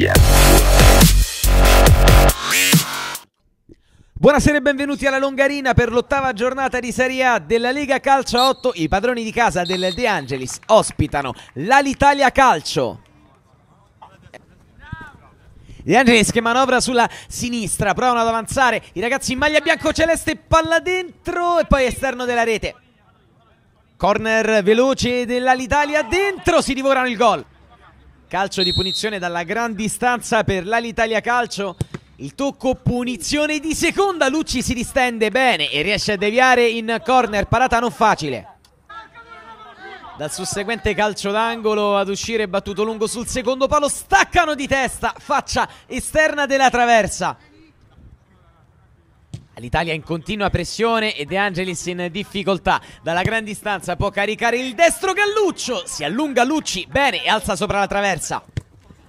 via. Buonasera e benvenuti alla Longarina per l'ottava giornata di Serie A della Lega Calcio 8. I padroni di casa del De Angelis ospitano l'Alitalia Calcio. De Angelis che manovra sulla sinistra, provano ad avanzare i ragazzi in maglia bianco-celeste, palla dentro e poi esterno della rete. Corner veloce dell'Alitalia dentro, si divorano il gol. Calcio di punizione dalla gran distanza per l'Alitalia Calcio. Il tocco punizione di seconda. Lucci si distende bene e riesce a deviare in corner. Parata non facile. Dal susseguente calcio d'angolo ad uscire battuto lungo sul secondo palo. Staccano di testa, faccia esterna della traversa. L'Italia in continua pressione e De Angelis in difficoltà. Dalla gran distanza può caricare il destro Galluccio. Si allunga Lucci, bene, e alza sopra la traversa.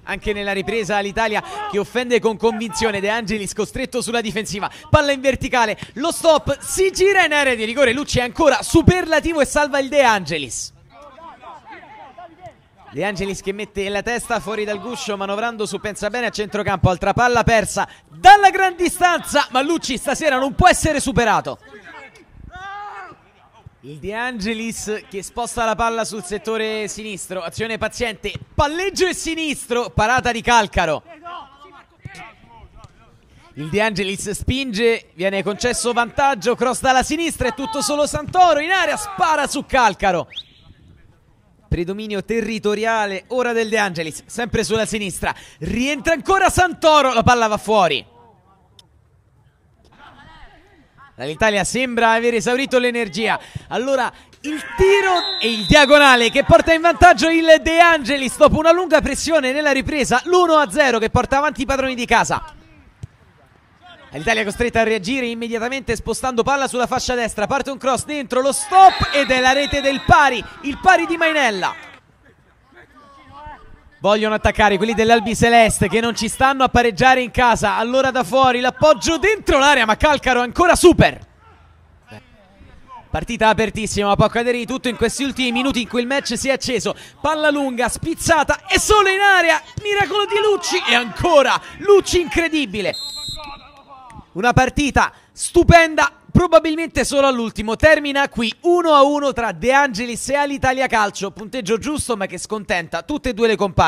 Anche nella ripresa l'Italia che offende con convinzione De Angelis costretto sulla difensiva. Palla in verticale, lo stop, si gira in area di rigore. Lucci è ancora superlativo e salva il De Angelis. De Angelis che mette la testa fuori dal guscio manovrando su pensa bene a centrocampo, altra palla persa dalla gran distanza, ma Lucci stasera non può essere superato. Il De Angelis che sposta la palla sul settore sinistro, azione paziente, palleggio e sinistro, parata di Calcaro. Il De Angelis spinge, viene concesso vantaggio, cross dalla sinistra, è tutto solo Santoro in area, spara su Calcaro predominio territoriale ora del De Angelis, sempre sulla sinistra, rientra ancora Santoro, la palla va fuori. L'Italia sembra aver esaurito l'energia. Allora il tiro e il diagonale che porta in vantaggio il De Angelis dopo una lunga pressione nella ripresa, l'1-0 che porta avanti i padroni di casa. L'Italia è costretta a reagire immediatamente spostando palla sulla fascia destra. Parte un cross dentro lo stop ed è la rete del pari. Il pari di Mainella. Vogliono attaccare quelli dell'Albi Celeste che non ci stanno a pareggiare in casa. Allora da fuori l'appoggio dentro l'area ma Calcaro ancora super. Partita apertissima, ma può accadere di tutto in questi ultimi minuti in cui il match si è acceso. Palla lunga, spizzata e solo in area. Miracolo di Lucci e ancora Lucci incredibile. Una partita stupenda, probabilmente solo all'ultimo. Termina qui 1-1 tra De Angelis e Alitalia Calcio. Punteggio giusto ma che scontenta tutte e due le compagne.